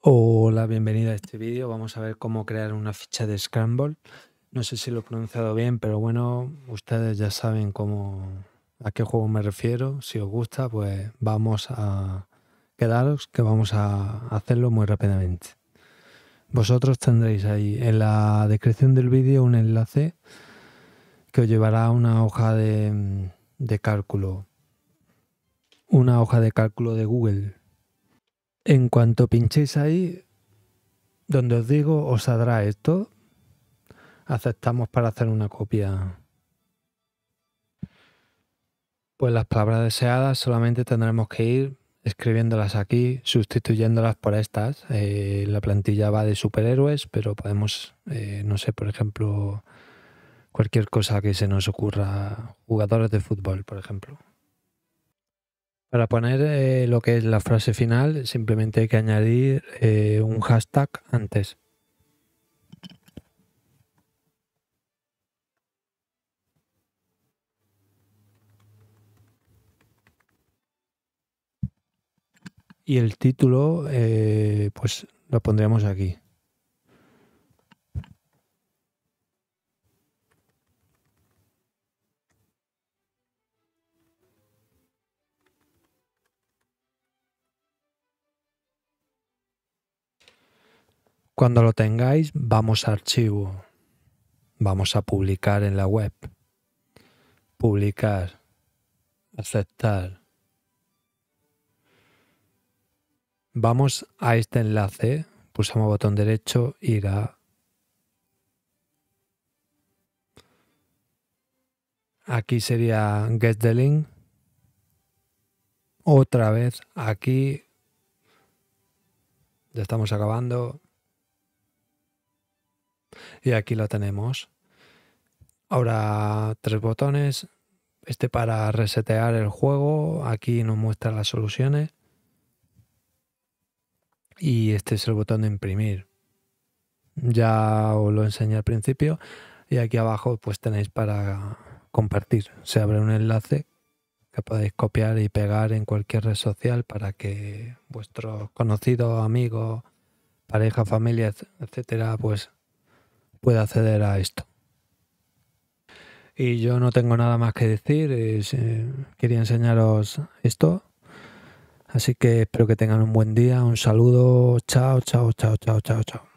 Hola, bienvenido a este vídeo. Vamos a ver cómo crear una ficha de Scramble. No sé si lo he pronunciado bien, pero bueno, ustedes ya saben cómo, a qué juego me refiero. Si os gusta, pues vamos a quedaros, que vamos a hacerlo muy rápidamente. Vosotros tendréis ahí en la descripción del vídeo un enlace que os llevará a una hoja de, de cálculo. Una hoja de cálculo de Google en cuanto pinchéis ahí, donde os digo, os saldrá esto. Aceptamos para hacer una copia. Pues las palabras deseadas solamente tendremos que ir escribiéndolas aquí, sustituyéndolas por estas. Eh, la plantilla va de superhéroes, pero podemos, eh, no sé, por ejemplo, cualquier cosa que se nos ocurra, jugadores de fútbol, por ejemplo. Para poner eh, lo que es la frase final, simplemente hay que añadir eh, un hashtag antes. Y el título, eh, pues lo pondremos aquí. Cuando lo tengáis, vamos a archivo. Vamos a publicar en la web. Publicar. Aceptar. Vamos a este enlace. Pulsamos botón derecho, ir a... Aquí sería Get the Link. Otra vez aquí. Ya estamos acabando. Y aquí lo tenemos. Ahora tres botones. Este para resetear el juego. Aquí nos muestra las soluciones. Y este es el botón de imprimir. Ya os lo enseñé al principio. Y aquí abajo pues tenéis para compartir. Se abre un enlace que podéis copiar y pegar en cualquier red social para que vuestros conocidos, amigos, pareja, familia, etcétera, pues pueda acceder a esto. Y yo no tengo nada más que decir, eh, quería enseñaros esto. Así que espero que tengan un buen día, un saludo, chao, chao, chao, chao, chao, chao.